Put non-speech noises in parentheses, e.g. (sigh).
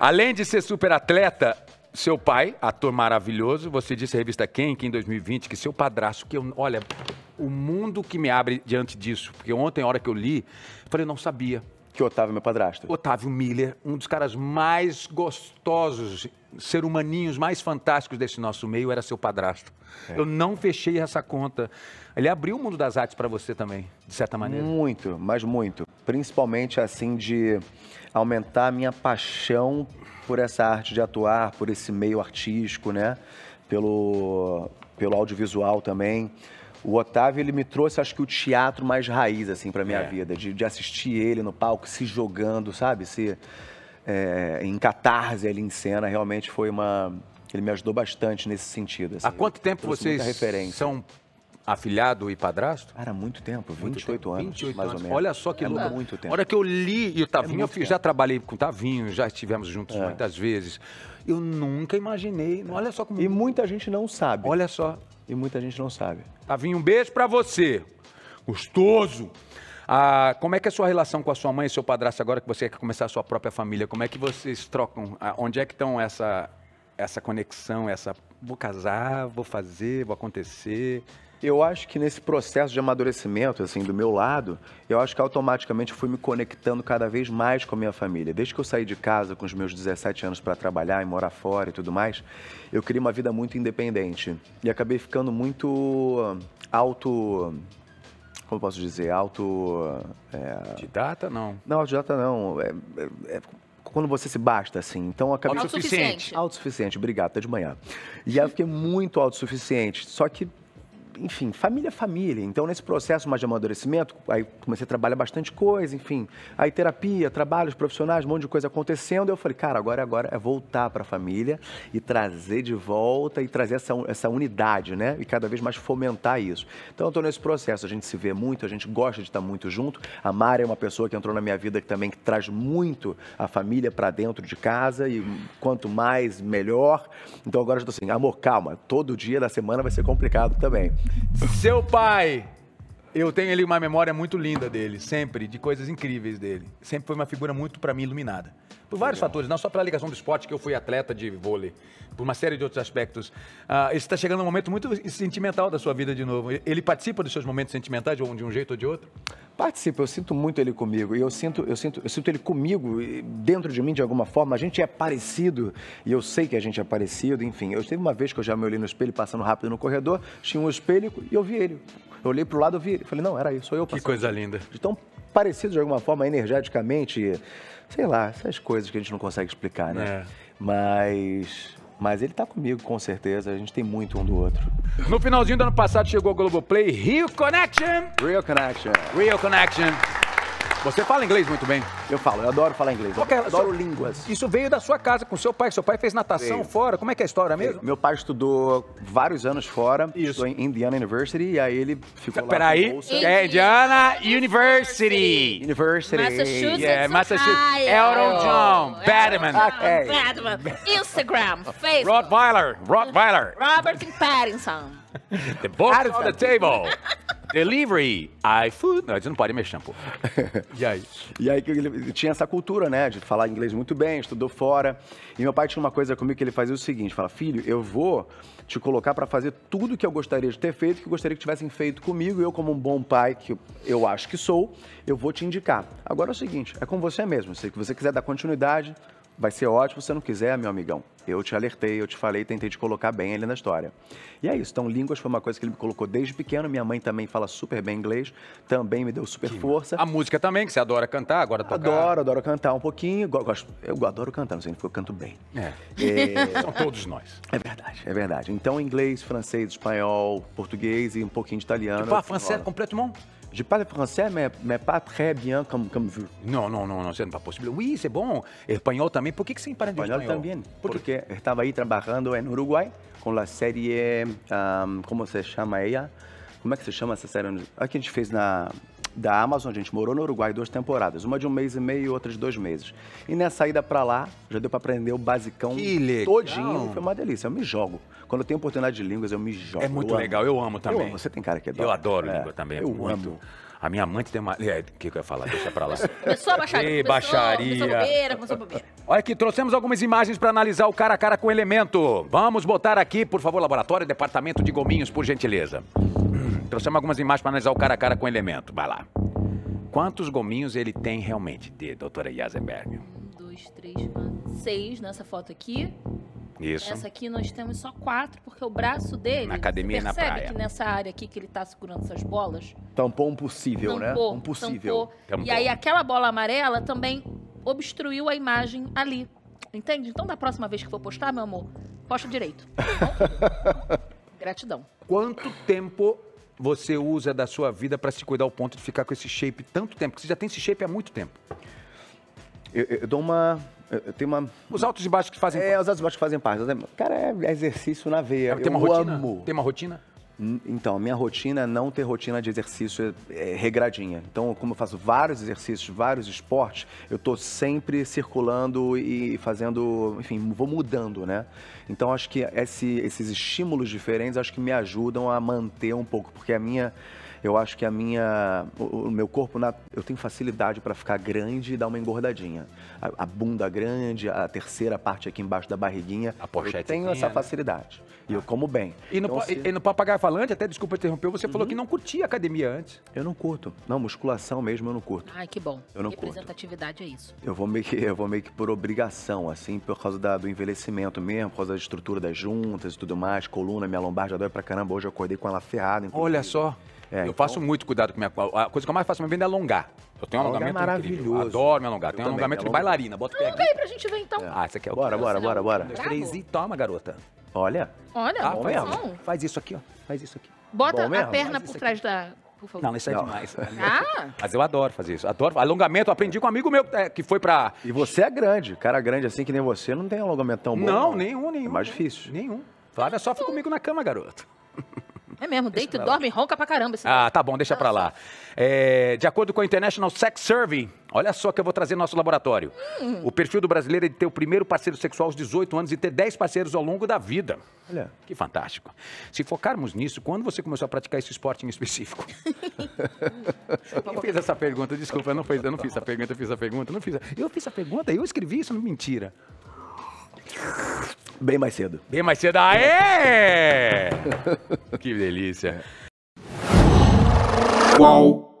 Além de ser super atleta, seu pai, ator maravilhoso, você disse à revista Quem, que em 2020, que seu padrasto, que eu, olha, o mundo que me abre diante disso, porque ontem, a hora que eu li, falei, não sabia. Que Otávio é meu padrasto. Otávio Miller, um dos caras mais gostosos, ser humaninhos mais fantásticos desse nosso meio, era seu padrasto. É. Eu não fechei essa conta. Ele abriu o mundo das artes para você também, de certa maneira. Muito, mas muito principalmente assim de aumentar a minha paixão por essa arte de atuar, por esse meio artístico, né? Pelo, pelo audiovisual também. O Otávio, ele me trouxe, acho que, o teatro mais raiz, assim, pra minha é. vida. De, de assistir ele no palco, se jogando, sabe? Se, é, em catarse, ele em cena, realmente foi uma... Ele me ajudou bastante nesse sentido. Assim. Há quanto tempo vocês são Afilhado e padrasto? era muito tempo, 28 muito tempo. anos, 28 mais anos. ou menos. Olha só que é louco. muito tempo. Olha hora que eu li e o é Tavinho, é eu já trabalhei com o Tavinho, já estivemos juntos é. muitas vezes. Eu nunca imaginei, é. olha só como... E muita gente não sabe. Olha só. E muita gente não sabe. Tavinho, um beijo para você. Gostoso. Ah, como é que é a sua relação com a sua mãe e seu padrasto agora que você quer começar a sua própria família? Como é que vocês trocam? Ah, onde é que estão essa, essa conexão, essa... Vou casar, vou fazer, vou acontecer... Eu acho que nesse processo de amadurecimento, assim, do meu lado, eu acho que automaticamente fui me conectando cada vez mais com a minha família. Desde que eu saí de casa com os meus 17 anos para trabalhar e morar fora e tudo mais, eu queria uma vida muito independente. E acabei ficando muito alto, ah, como posso dizer, auto... É... Eh, Didata, não. Não, autodidata não. É, é, é, quando você se basta, assim. Então, acabei... Autossuficiente. Autossuficiente, obrigado, até de manhã. E eu fiquei muito autossuficiente, só que enfim, família é família. Então, nesse processo mais de amadurecimento, aí comecei a trabalhar bastante coisa, enfim. Aí terapia, trabalhos profissionais, um monte de coisa acontecendo. Eu falei, cara, agora, é agora é voltar para a família e trazer de volta e trazer essa, essa unidade, né? E cada vez mais fomentar isso. Então, eu estou nesse processo. A gente se vê muito, a gente gosta de estar tá muito junto. A Mari é uma pessoa que entrou na minha vida que também que traz muito a família para dentro de casa e quanto mais, melhor. Então, agora eu estou assim, amor, calma. Todo dia da semana vai ser complicado também. Seu pai. Eu tenho ele uma memória muito linda dele, sempre, de coisas incríveis dele. Sempre foi uma figura muito, para mim, iluminada. Por vários Legal. fatores, não só pela ligação do esporte, que eu fui atleta de vôlei, por uma série de outros aspectos. Ah, está chegando um momento muito sentimental da sua vida de novo. Ele participa dos seus momentos sentimentais, de um jeito ou de outro? participa, eu sinto muito ele comigo. E eu sinto, eu sinto, eu sinto ele comigo dentro de mim de alguma forma. A gente é parecido e eu sei que a gente é parecido, enfim. Eu teve uma vez que eu já me olhei no espelho passando rápido no corredor, tinha um espelho e eu vi ele. Eu olhei pro lado, eu vi ele. Falei, não, era isso, sou eu passando. Que coisa linda. então parecidos parecido de alguma forma energeticamente, sei lá, essas coisas que a gente não consegue explicar, né? É. Mas mas ele tá comigo, com certeza. A gente tem muito um do outro. No finalzinho do ano passado chegou o Globoplay Rio Connection. Rio Connection. Rio Connection. Você fala inglês muito bem. Eu falo, eu adoro falar inglês. Qualquer, adoro só, línguas. Isso veio da sua casa, com seu pai. Seu pai fez natação fora. Como é que é a história mesmo? Meu pai estudou vários anos fora. Isso. em Indiana University. E aí ele ficou Pera lá Peraí? É Indiana University. University. Massachusetts. Yeah, Massachusetts. Elton John. Batman. Okay. Ah, é. Batman. Instagram. (laughs) Facebook. Rottweiler. Rottweiler. Robert Pattinson. The book on the table. (laughs) Delivery, iFood. Não, não pode mexer, pô. (laughs) E aí? E aí ele tinha essa cultura, né? De falar inglês muito bem, estudou fora. E meu pai tinha uma coisa comigo que ele fazia o seguinte: fala, filho, eu vou te colocar para fazer tudo que eu gostaria de ter feito, que eu gostaria que tivessem feito comigo. eu, como um bom pai, que eu acho que sou, eu vou te indicar. Agora é o seguinte: é com você mesmo. Se você quiser dar continuidade, vai ser ótimo, se você não quiser, meu amigão. Eu te alertei, eu te falei, tentei te colocar bem ali na história. E é isso. Então, línguas foi uma coisa que ele me colocou desde pequeno. Minha mãe também fala super bem inglês, também me deu super que força. A música também, que você adora cantar, agora tocar. Adoro, adoro cantar um pouquinho. eu adoro cantar, não sei porque eu canto bem. É. é. (laughs) São todos nós. É verdade, é verdade. Então, inglês, francês, espanhol, português e um pouquinho de italiano. Tu tipo, fala ah, francês é mão? je parle français, mais, mais pas très bien comme, comme vous. non, non, non, non, pas possible. possible. Oui, c'est bon. Espagnol aussi. Pourquoi vous que, espagnol? Espagnol aussi. Espagnol espanhol? também. Porque en Uruguay aí trabalhando série, Comment como se chama ela? Como é que se chama essa série? A que a gente fez na da Amazon. A gente morou no Uruguai duas temporadas, uma de um mês e meio e outra de dois meses. E nessa ida para lá, já deu para aprender o basicão todinho. Foi uma delícia, eu me jogo. Quando eu tenho oportunidade de línguas, eu me jogo. É muito eu legal, amo. eu amo também. Eu amo. Você tem cara que adora. É eu adoro é, língua também, é eu muito. Amo. A minha amante tem uma. É, o é, que, que eu ia falar? Deixa pra lá. Começou (laughs) a baixaria. Ei, baixaria. Começou, bobeira, começou bobeira. Olha aqui, trouxemos algumas imagens para analisar o cara a cara com o elemento. Vamos botar aqui, por favor, laboratório, departamento de gominhos, por gentileza. Trouxemos algumas imagens para analisar o cara a cara com o elemento. Vai lá. Quantos gominhos ele tem realmente, de doutora Yazenberg? Um, dois, três, quatro, seis nessa foto aqui. Isso. Essa aqui nós temos só quatro, porque o braço dele. Na academia e na praia. Percebe que nessa área aqui que ele está segurando essas bolas. Tampou um possível, tampou, né? Tampou, um possível. Tampou. E aí aquela bola amarela também obstruiu a imagem ali. Entende? Então, da próxima vez que for postar, meu amor, posta direito. (laughs) Gratidão. Quanto tempo você usa da sua vida para se cuidar ao ponto de ficar com esse shape tanto tempo? Porque você já tem esse shape há muito tempo. Eu, eu dou uma. Eu tenho uma. Os altos e baixos que fazem é, parte. É, os altos e baixos que fazem parte. Cara, é exercício na veia. É, tem uma eu rotina? Amo. Tem uma rotina? Então, a minha rotina é não ter rotina de exercício é, é regradinha. Então, como eu faço vários exercícios, vários esportes, eu estou sempre circulando e fazendo, enfim, vou mudando, né? Então, acho que esse, esses estímulos diferentes acho que me ajudam a manter um pouco, porque a minha eu acho que a minha, o, o meu corpo, na, eu tenho facilidade para ficar grande e dar uma engordadinha. A, a, bunda grande, a terceira parte aqui embaixo da barriguinha, a pochete. Eu tenho essa né? facilidade né? e eu como bem. E no, então, se... Assim e no papagaio falante, até desculpa interromper, você uhum. falou que não curtia academia antes. Eu não curto, não musculação mesmo eu não curto. Ai que bom. Eu não Representatividade curto. é isso. Eu vou meio que, eu vou meio que por obrigação assim, por causa da, do envelhecimento mesmo, por causa da estrutura das juntas e tudo mais, coluna, minha lombar já dói pra caramba. Hoje eu acordei com ela ferrada. Inclusive. Olha só. É, eu então... faço muito cuidado com minha. A coisa que eu mais faço me vida é alongar. Eu tenho um é alongamento maravilhoso. Incrível. Adoro me alongar. tenho um alongamento de bailarina. Bota o pé aqui. aí pra gente ver então. É. Ah, você quer é o Bora, bora, bora, bora. três e toma, garota. Olha. Olha, ah, faz, faz isso aqui, ó. Faz isso aqui. Bota a perna por trás da. Não, isso é não. demais. Ah. Mas eu adoro fazer isso. Adoro. Alongamento, aprendi com um amigo meu que foi pra. E você é grande. Cara grande assim que nem você não tem alongamento tão bom. Não, não. nenhum, nenhum. É mais difícil. Nenhum. Flávia sofre comigo na cama, garoto. É mesmo, Deita deita, dorme, ronca pra caramba. Esse ah, tá bom, deixa pra lá. É, de acordo com a International Sex Survey, olha só que eu vou trazer no nosso laboratório. Hum. O perfil do brasileiro é de ter o primeiro parceiro sexual aos 18 anos e ter 10 parceiros ao longo da vida. Olha. Que fantástico. Se focarmos nisso, quando você começou a praticar esse esporte em específico? (laughs) Eu fiz essa pergunta? Desculpa, eu não, fiz. eu não fiz essa pergunta, eu fiz a pergunta, não fiz Eu fiz a pergunta, eu escrevi isso, não é mentira. Bem mais cedo. Bem mais cedo. Aê! (laughs) que delícia. Qual?